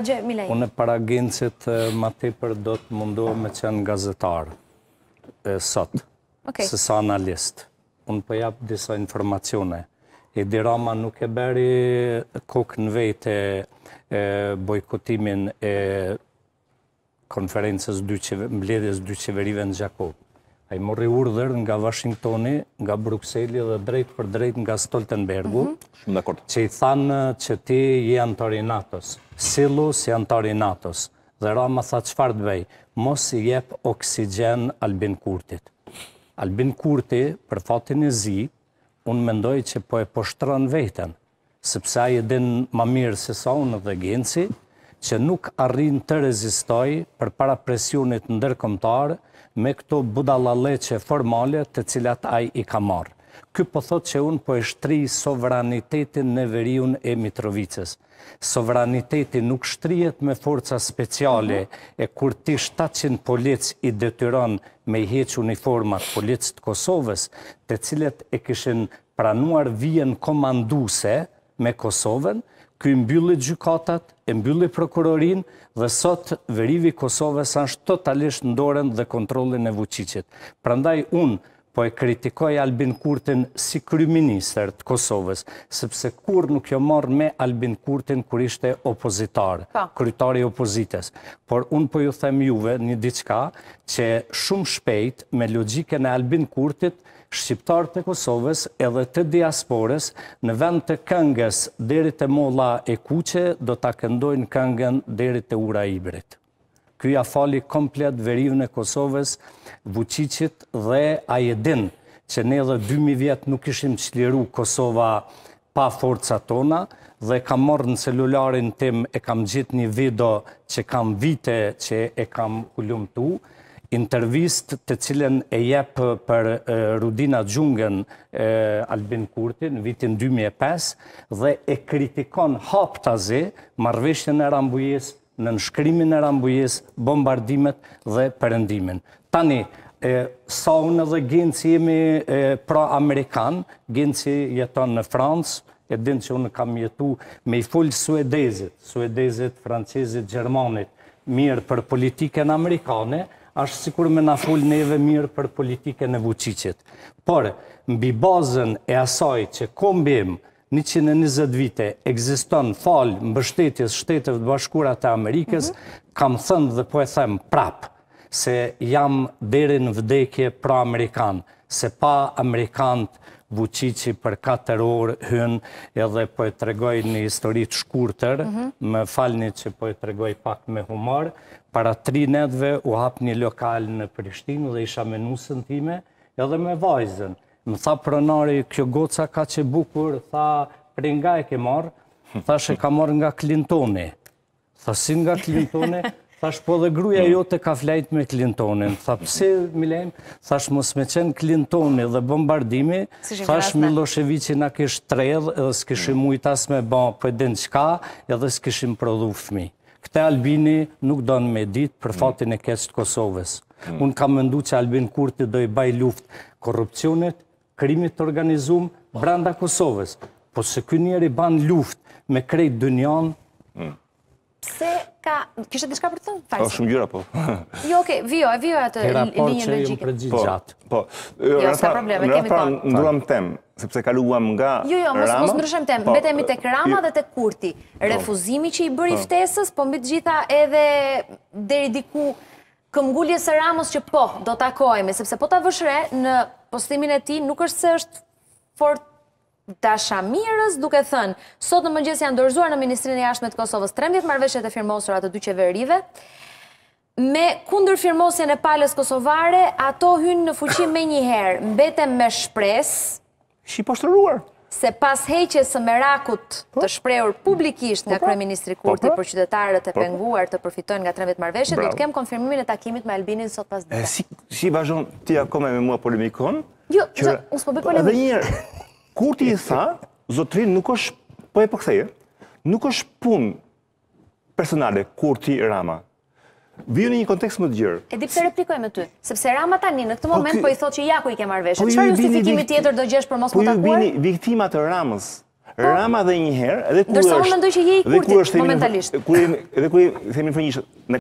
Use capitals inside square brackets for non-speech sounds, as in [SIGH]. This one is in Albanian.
Unë e para gjenësit ma tepër do të mundohë me qenë gazetarë sot, se sa analist. Unë përjapë po disa informacione. Edi Rama nuk e beri kok në vejtë e bojkotimin e konferences mbledhjes dy qeverive në Gjakobë. A i mori urdhër nga Washingtoni, nga Bruxelli dhe drejt për drejt nga Stoltenbergu, mm -hmm. që i thanë që ti i antari NATO-s, silu si antari NATO-s, dhe Rama tha qëfar të bej, mos i jep oksigen Albin Kurtit. Albin Kurti, për fatin e zi, unë mendoj që po e poshtron veten, sepse a i din ma mirë se sa unë dhe genci, që nuk arrin të rezistoj për para presionit ndërkomtar me këto budalaleqe formale të cilat aj i ka marrë. Ky po thot që unë po e shtri sovranitetin në veriun e Mitrovicës. Sovranitetin nuk shtrijet me forca speciale e kur ti 700 polic i detyron me i heq uniformat polic të Kosovës, të cilet e kishin pranuar vijen komanduse me Kosovën, këj mbyllit gjykatat, e mbyllit prokurorin, dhe sot verivi Kosovës është totalisht ndoren dhe kontrolin e vëqicit. Prandaj unë, po e kritikoj Albin Kurtin si kryminister të Kosovës, sepse kur nuk jo marrë me Albin Kurtin kër ishte opozitar, po. krytari opozites. Por unë po ju them juve një diqka që shumë shpejt me logike në Albin Kurtit Shqiptarë të Kosovës edhe të diasporës në vend të këngës dherit e mola e kuqe do të këndojnë këngën dherit e ura ibrit. Kërja fali komplet verivën e Kosovës, Vucicit dhe Ajedin, që ne dhe 2000 vjetë nuk ishim qliru Kosova pa forca tona, dhe kam morë në celularin tim e kam gjitë një video që kam vite që e kam ullumtu, intervist të cilën e jepë për Rudina Gjungën Albin Kurti në vitin 2005 dhe e kritikon haptazi marveshtën e rambujesë në nëshkrimin e rambujes, bombardimet dhe përëndimin. Tani, sa unë dhe genci jemi pra Amerikan, genci jeton në Fransë, e dinë që unë kam jetu me i full suedezit, suedezit, francesit, gjermanit, mirë për politike në Amerikane, ashtë sikur me na full neve mirë për politike në Vucicit. Por, mbi bazën e asaj që kombim, 120 vite egziston falë mbështetjes shtetëve të bashkurat të Amerikës, kam thënë dhe po e them prapë, se jam deri në vdekje pro-Amerikan, se pa Amerikanët buqici për 4 orë hynë edhe po e tregoj një historit shkurëtër, me falni që po e tregoj pak me humor, para 3 netve u hapë një lokal në Prishtinë dhe isha me nusën time edhe me vajzën, më tha pronari, kjo goca ka që bukur, tha, pre nga e ke marë, tha shë ka marë nga Clintoni. Tha, si nga Clintoni, tha shë po dhe gruja jo të ka flajt me Clintonin. Tha, pësi, Milen, tha shë mos me qenë Clintoni dhe bombardimi, tha shë Miloševiqi na kish tredh edhe s'kishim mujtas mm. me ba për po den qka edhe s'kishim prodhufmi. Këte Albini nuk donë me ditë për mm. fatin e keqët Kosovës. Mm. Unë kam mëndu që Albin Kurti do i baj luft korupcionit, krimit të organizum branda Kosovës. Po se kënë njerë i banë luft me krejt dënjan... Mm. Pse ka... Kështë të shka për të thënë? Pa, po, shumë gjyra, po. [LAUGHS] Jo, oke, vio, e vio atë po linjën logike. Kera raport që po, e jëmë përgjit gjatë. Po, jo, s'ka probleme, kemi parë. Në ndruam temë, sepse kaluam nga Rama... Jo, jo, mos ndryshem temë, betemi të Krama dhe të Kurti. Refuzimi që i bëri ftesës, po mbi të gjitha edhe deri diku këmgullje së Ramos që po, do të akojme, sepse po të vëshre në postimin e ti nuk është se është fort dashamirës duke thënë, sot në mëngjes janë dorëzuar në Ministrinë e Jashtme të Kosovës 13 marrëveshjet e firmosura të dy qeverive. Me kundër firmosjen e palës kosovare, ato hynë në fuqi me njëherë, mbetem me shpresë. Shqipo shtëruar se pas heqjes së Merakut po. të shprehur publikisht nga po, po. kryeministri Kurti për qytetarët e penguar të përfitojnë nga 13 marrëveshje, do të kem konfirmimin e takimit me Albinin sot pas ditës. Si si vazhdon ti akoma me mua polemikon? Jo, që jo, unë s'po bëj polemik. Edhe një herë Kurti i tha, zotrin nuk është po e po Nuk është punë personale Kurti Rama vjen në një kontekst më të gjerë. E pse replikoj me ty, sepse Rama tani në këtë po moment po i thotë që ja ku i ke marrë veshin. Po Çfarë justifikimi tjetër do gjesh për mos po më takuar? Po ju bini viktima të Ramës. Rama dhe një herë, edhe ku është. Do të mendoj që je i kurtit momentalisht. Kur edhe kur themi fënjish në